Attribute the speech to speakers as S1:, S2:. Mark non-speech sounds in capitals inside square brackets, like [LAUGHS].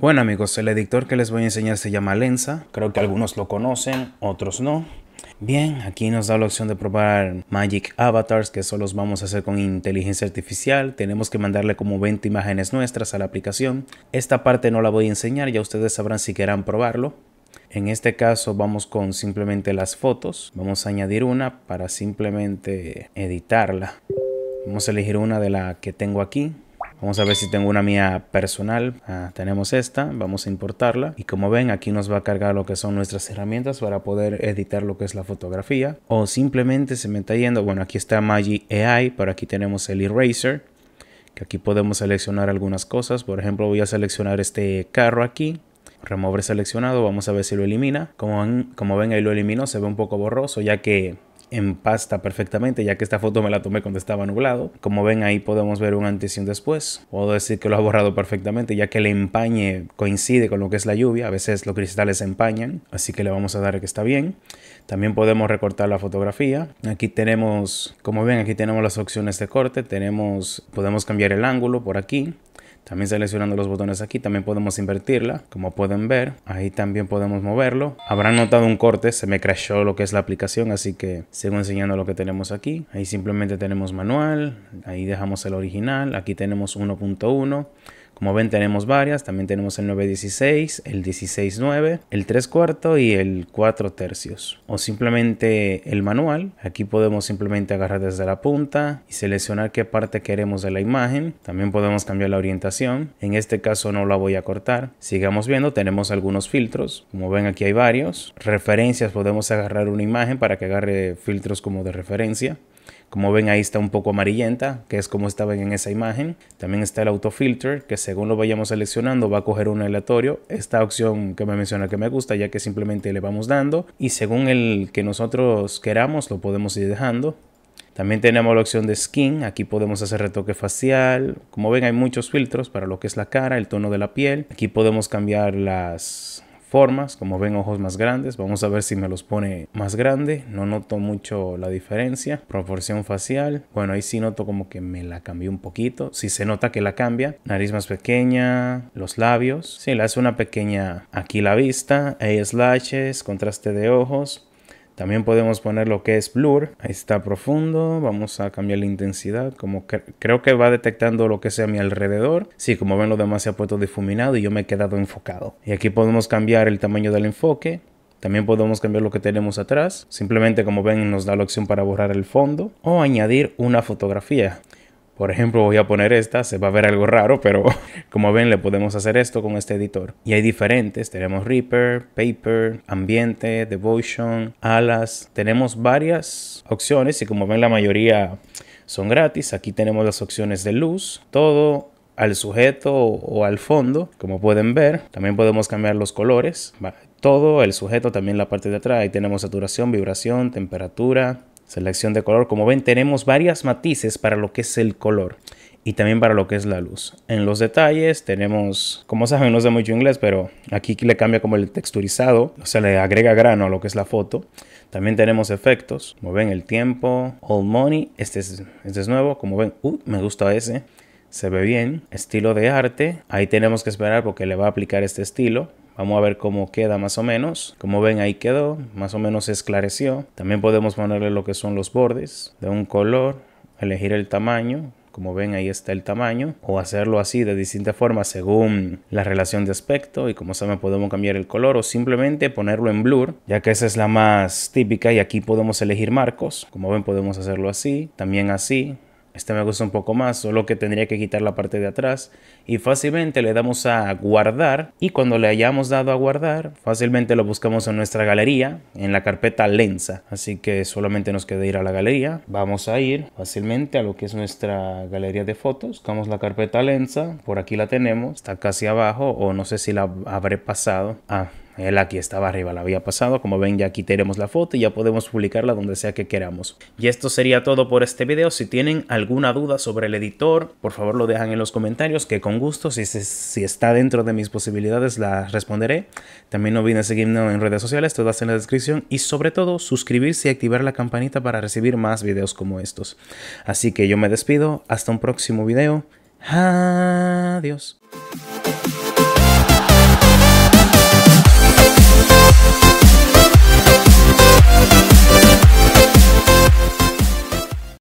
S1: Bueno amigos, el editor que les voy a enseñar se llama Lensa. Creo que algunos lo conocen, otros no. Bien, aquí nos da la opción de probar Magic Avatars, que solo los vamos a hacer con inteligencia artificial. Tenemos que mandarle como 20 imágenes nuestras a la aplicación. Esta parte no la voy a enseñar, ya ustedes sabrán si querrán probarlo. En este caso vamos con simplemente las fotos. Vamos a añadir una para simplemente editarla. Vamos a elegir una de la que tengo aquí. Vamos a ver si tengo una mía personal. Ah, tenemos esta, vamos a importarla. Y como ven, aquí nos va a cargar lo que son nuestras herramientas para poder editar lo que es la fotografía. O simplemente se me está yendo, bueno, aquí está Magi AI, pero aquí tenemos el Eraser. Que aquí podemos seleccionar algunas cosas. Por ejemplo, voy a seleccionar este carro aquí. Remover seleccionado, vamos a ver si lo elimina. Como como ven ahí lo eliminó, se ve un poco borroso ya que pasta perfectamente, ya que esta foto me la tomé cuando estaba nublado. Como ven ahí podemos ver un antes y un después. Puedo decir que lo ha borrado perfectamente, ya que el empañe coincide con lo que es la lluvia. A veces los cristales empañan, así que le vamos a dar que está bien. También podemos recortar la fotografía. Aquí tenemos, como ven, aquí tenemos las opciones de corte. Tenemos, podemos cambiar el ángulo por aquí. También seleccionando los botones aquí, también podemos invertirla, como pueden ver. Ahí también podemos moverlo. Habrán notado un corte, se me crashó lo que es la aplicación, así que sigo enseñando lo que tenemos aquí. Ahí simplemente tenemos manual, ahí dejamos el original, aquí tenemos 1.1. Como ven tenemos varias, también tenemos el 916, el 169, el 3 cuarto y el 4 tercios. O simplemente el manual. Aquí podemos simplemente agarrar desde la punta y seleccionar qué parte queremos de la imagen. También podemos cambiar la orientación. En este caso no la voy a cortar. Sigamos viendo, tenemos algunos filtros. Como ven aquí hay varios. Referencias, podemos agarrar una imagen para que agarre filtros como de referencia. Como ven ahí está un poco amarillenta, que es como estaba en esa imagen. También está el autofilter, que según lo vayamos seleccionando va a coger un aleatorio. Esta opción que me menciona que me gusta, ya que simplemente le vamos dando. Y según el que nosotros queramos, lo podemos ir dejando. También tenemos la opción de skin, aquí podemos hacer retoque facial. Como ven hay muchos filtros para lo que es la cara, el tono de la piel. Aquí podemos cambiar las formas, como ven ojos más grandes, vamos a ver si me los pone más grande, no noto mucho la diferencia, proporción facial, bueno ahí sí noto como que me la cambió un poquito, si sí se nota que la cambia, nariz más pequeña, los labios, si sí, le hace una pequeña aquí la vista, Hay contraste de ojos, también podemos poner lo que es blur. Ahí está profundo. Vamos a cambiar la intensidad. Como creo que va detectando lo que sea a mi alrededor. Sí, como ven, lo demás se ha puesto difuminado y yo me he quedado enfocado. Y aquí podemos cambiar el tamaño del enfoque. También podemos cambiar lo que tenemos atrás. Simplemente como ven nos da la opción para borrar el fondo o añadir una fotografía. Por ejemplo, voy a poner esta, se va a ver algo raro, pero [LAUGHS] como ven, le podemos hacer esto con este editor. Y hay diferentes, tenemos Reaper, Paper, Ambiente, Devotion, Alas, tenemos varias opciones y como ven, la mayoría son gratis. Aquí tenemos las opciones de luz, todo, al sujeto o al fondo, como pueden ver. También podemos cambiar los colores, todo, el sujeto, también la parte de atrás. Ahí tenemos saturación, vibración, temperatura, Selección de color. Como ven, tenemos varias matices para lo que es el color y también para lo que es la luz. En los detalles tenemos, como saben, no sé mucho inglés, pero aquí le cambia como el texturizado, o sea, le agrega grano a lo que es la foto. También tenemos efectos, como ven, el tiempo, all money, este es, este es nuevo, como ven, uh, me gusta ese, se ve bien. Estilo de arte, ahí tenemos que esperar porque le va a aplicar este estilo. Vamos a ver cómo queda más o menos. Como ven ahí quedó, más o menos se esclareció. También podemos ponerle lo que son los bordes de un color, elegir el tamaño, como ven ahí está el tamaño o hacerlo así de distinta forma según la relación de aspecto y como saben podemos cambiar el color o simplemente ponerlo en blur ya que esa es la más típica y aquí podemos elegir marcos como ven podemos hacerlo así también así este me gusta un poco más, solo que tendría que quitar la parte de atrás. Y fácilmente le damos a guardar y cuando le hayamos dado a guardar, fácilmente lo buscamos en nuestra galería, en la carpeta Lenza. Así que solamente nos queda ir a la galería. Vamos a ir fácilmente a lo que es nuestra galería de fotos. Buscamos la carpeta Lenza, por aquí la tenemos, está casi abajo o no sé si la habré pasado. Ah, él aquí estaba arriba, la había pasado. Como ven, ya aquí tenemos la foto y ya podemos publicarla donde sea que queramos. Y esto sería todo por este video. Si tienen alguna duda sobre el editor, por favor lo dejan en los comentarios, que con gusto, si, si está dentro de mis posibilidades, la responderé. También no olviden seguirme en redes sociales, todas en la descripción. Y sobre todo, suscribirse y activar la campanita para recibir más videos como estos. Así que yo me despido. Hasta un próximo video. Adiós.